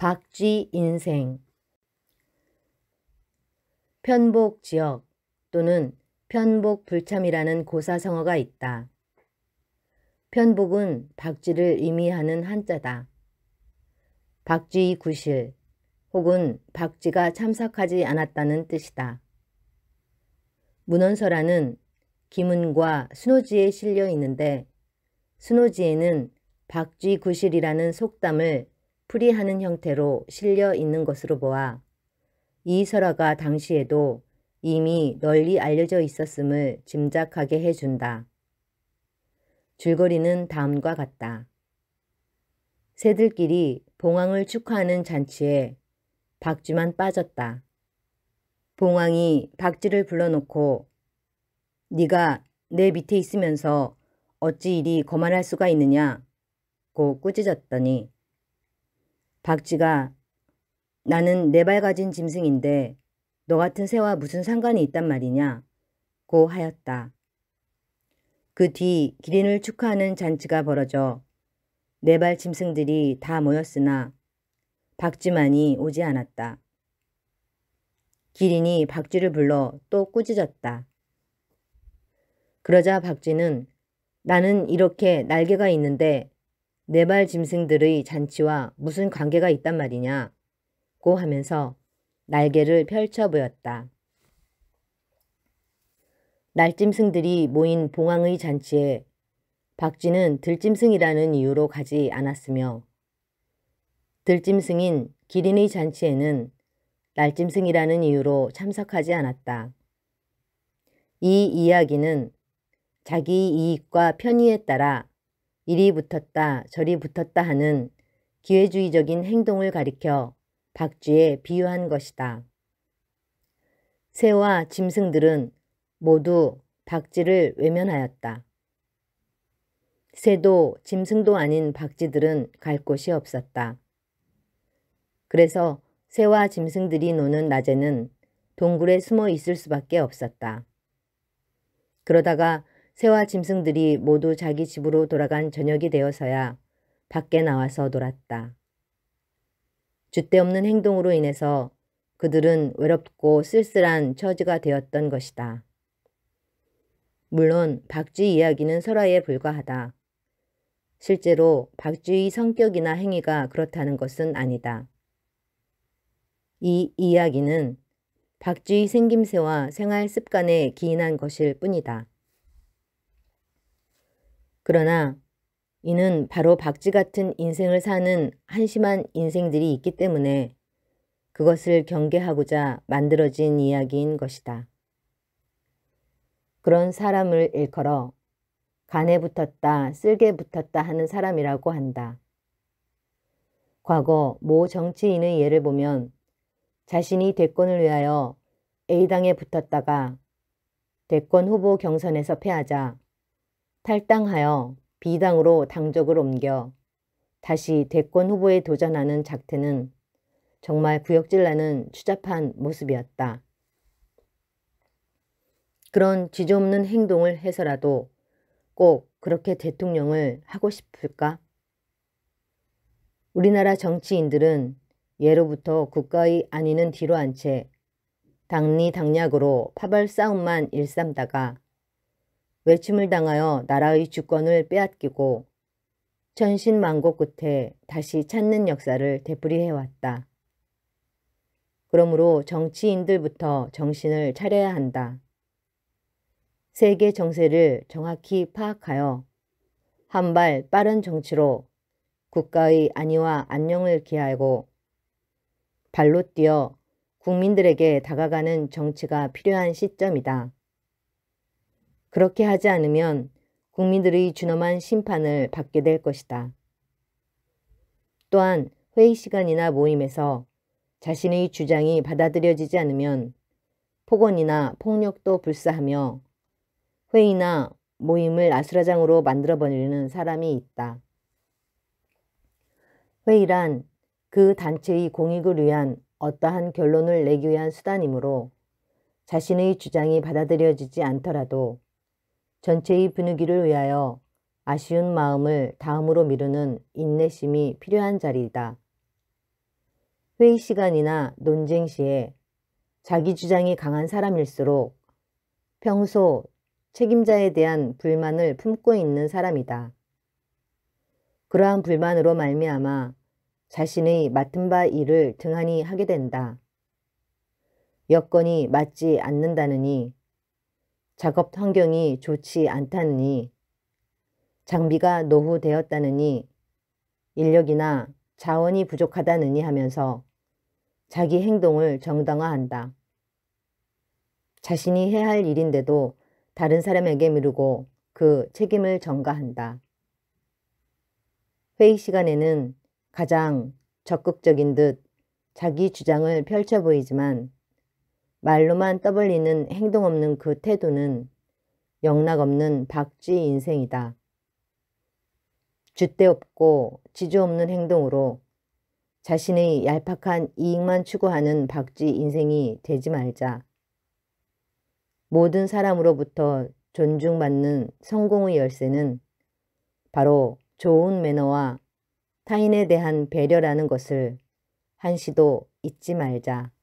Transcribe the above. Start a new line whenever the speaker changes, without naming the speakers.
박쥐 인생 편복 지역 또는 편복 불참이라는 고사성어가 있다. 편복은 박쥐를 의미하는 한자다. 박쥐 구실 혹은 박쥐가 참석하지 않았다는 뜻이다. 문헌서라는 기문과 수노지에 실려 있는데 수노지에는 박쥐 구실이라는 속담을 풀이하는 형태로 실려 있는 것으로 보아 이 설화가 당시에도 이미 널리 알려져 있었음을 짐작하게 해준다. 줄거리는 다음과 같다. 새들끼리 봉황을 축하하는 잔치에 박쥐만 빠졌다. 봉황이 박쥐를 불러놓고 네가 내 밑에 있으면서 어찌 이리 거만할 수가 있느냐고 꾸짖었더니 박쥐가 나는 네 발 가진 짐승인데 너 같은 새와 무슨 상관이 있단 말이냐 고 하였다. 그 뒤 기린을 축하하는 잔치가 벌어져 네 발 짐승들이 다 모였으나 박쥐만이 오지 않았다. 기린이 박쥐를 불러 또 꾸짖었다. 그러자 박쥐는 나는 이렇게 날개가 있는데 네발 짐승들의 잔치와 무슨 관계가 있단 말이냐 고 하면서 날개를 펼쳐 보였다. 날짐승들이 모인 봉황의 잔치에 박쥐는 들짐승이라는 이유로 가지 않았으며 들짐승인 기린의 잔치에는 날짐승이라는 이유로 참석하지 않았다. 이 이야기는 자기 이익과 편의에 따라 이리 붙었다 저리 붙었다 하는 기회주의적인 행동을 가리켜 박쥐에 비유한 것이다. 새와 짐승들은 모두 박쥐를 외면하였다. 새도 짐승도 아닌 박쥐들은 갈 곳이 없었다. 그래서 새와 짐승들이 노는 낮에는 동굴에 숨어 있을 수밖에 없었다. 그러다가 새와 짐승들이 모두 자기 집으로 돌아간 저녁이 되어서야 밖에 나와서 놀았다. 주때 없는 행동으로 인해서 그들은 외롭고 쓸쓸한 처지가 되었던 것이다. 물론 박쥐 이야기는 설화에 불과하다. 실제로 박쥐의 성격이나 행위가 그렇다는 것은 아니다. 이 이야기는 박쥐의 생김새와 생활 습관에 기인한 것일 뿐이다. 그러나 이는 바로 박쥐 같은 인생을 사는 한심한 인생들이 있기 때문에 그것을 경계하고자 만들어진 이야기인 것이다. 그런 사람을 일컬어 간에 붙었다, 쓸개 붙었다 하는 사람이라고 한다. 과거 모 정치인의 예를 보면 자신이 대권을 위하여 A당에 붙었다가 대권 후보 경선에서 패하자 탈당하여 비당으로 당적을 옮겨 다시 대권 후보에 도전하는 작태는 정말 구역질나는 추잡한 모습이었다. 그런 지저없는 행동을 해서라도 꼭 그렇게 대통령을 하고 싶을까? 우리나라 정치인들은 예로부터 국가의 안위는 뒤로 한채 당리 당략으로 파벌 싸움만 일삼다가 외침을 당하여 나라의 주권을 빼앗기고 천신망고 끝에 다시 찾는 역사를 되풀이해왔다. 그러므로 정치인들부터 정신을 차려야 한다. 세계 정세를 정확히 파악하여 한발 빠른 정치로 국가의 안위와 안녕을 기하고 발로 뛰어 국민들에게 다가가는 정치가 필요한 시점이다. 그렇게 하지 않으면 국민들의 준엄한 심판을 받게 될 것이다. 또한 회의 시간이나 모임에서 자신의 주장이 받아들여지지 않으면 폭언이나 폭력도 불사하며 회의나 모임을 아수라장으로 만들어버리는 사람이 있다. 회의란 그 단체의 공익을 위한 어떠한 결론을 내기 위한 수단이므로 자신의 주장이 받아들여지지 않더라도 전체의 분위기를 위하여 아쉬운 마음을 다음으로 미루는 인내심이 필요한 자리이다. 회의 시간이나 논쟁 시에 자기 주장이 강한 사람일수록 평소 책임자에 대한 불만을 품고 있는 사람이다. 그러한 불만으로 말미암아 자신의 맡은 바 일을 등한히 하게 된다. 여건이 맞지 않는다느니 작업 환경이 좋지 않다니 느 장비가 노후되었다느니 인력이나 자원이 부족하다느니 하면서 자기 행동을 정당화한다. 자신이 해야 할 일인데도 다른 사람에게 미루고 그 책임을 전가한다. 회의 시간에는 가장 적극적인 듯 자기 주장을 펼쳐 보이지만 말로만 떠벌리는 행동 없는 그 태도는 영락 없는 박쥐 인생이다. 주대 없고 지조 없는 행동으로 자신의 얄팍한 이익만 추구하는 박쥐 인생이 되지 말자. 모든 사람으로부터 존중받는 성공의 열쇠는 바로 좋은 매너와 타인에 대한 배려라는 것을 한시도 잊지 말자.